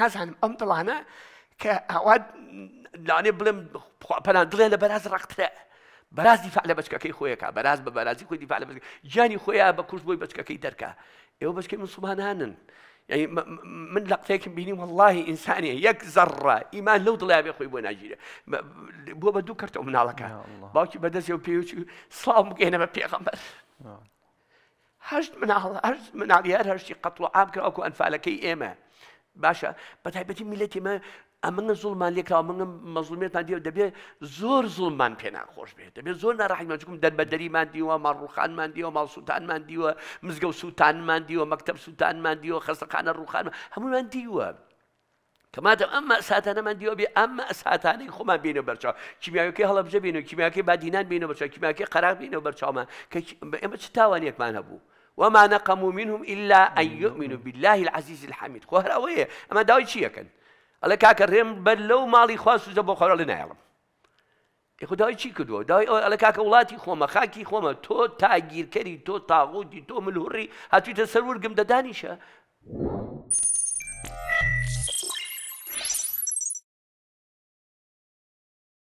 Hazan umtalana ke awad لانی بڵێم پەلاندڵێ لە بەراز ڕقترە بەراز دیفاع لە بچکەکەی خۆیەکە بەراز بە بەرازی خۆی دیفاع لە بچ جانی خۆیان بە کوشت بۆی بچکەکەی دەرکە ئێوە بچکەی مسلمانانن يعني من لقتك بيني والله إنساني يك ذرة إيمان لو طلع بيخوي بونا جيرة بو بدو كرتو من علاقة باوكي بدس يو بيوش صلاة مكينة ما بيغمبر هرشت من علاقة هرشت من علاقة هرشت قتل عام كأكو أنفالكي إيمه Başa. بەتایبەتی میلەتی مە ئەمەە زوڵمان لێکا منگە مەزلومێتان دیێ دەبێت زۆر زوڵمان پێ ناخۆش بێت دەبێت زۆر ناڕحیمەچکم دەربەدەریمان دیوە ماڕوخانمان دیوە ماڵسووتانمان دیوە مزگە و سووتانمان دیوە مەکتب سووتانمان دیوە خەستەخانە ڕوخانمان هەمومان دیوە. کەماتە ئەممە ساتانەمان دیوە بێ ئەممە ئەساتانەی خۆمان بینە بەرچاو کیمیاوەکەی هەڵبجە بین و کیمیاکەی بادینان بینە بەرچاو کیمیاکەی قەراق بینە بەرچاومان کە ئێمە چ تاوانێکمان هەبوو. وما نقموا منهم إلا أن يؤمنوا بالله العزيز الحميد خوهر أوي أما داوي شيئا كان الله كاك بل لو مالي خواس زبو خوهر لنا يعلم إخو داوي شي كدو داوي الله كاك أولاتي خوما خاكي خوما تو تاجير كري تو تاغودي تو ملهري هاتوي تسرور قم دانيشا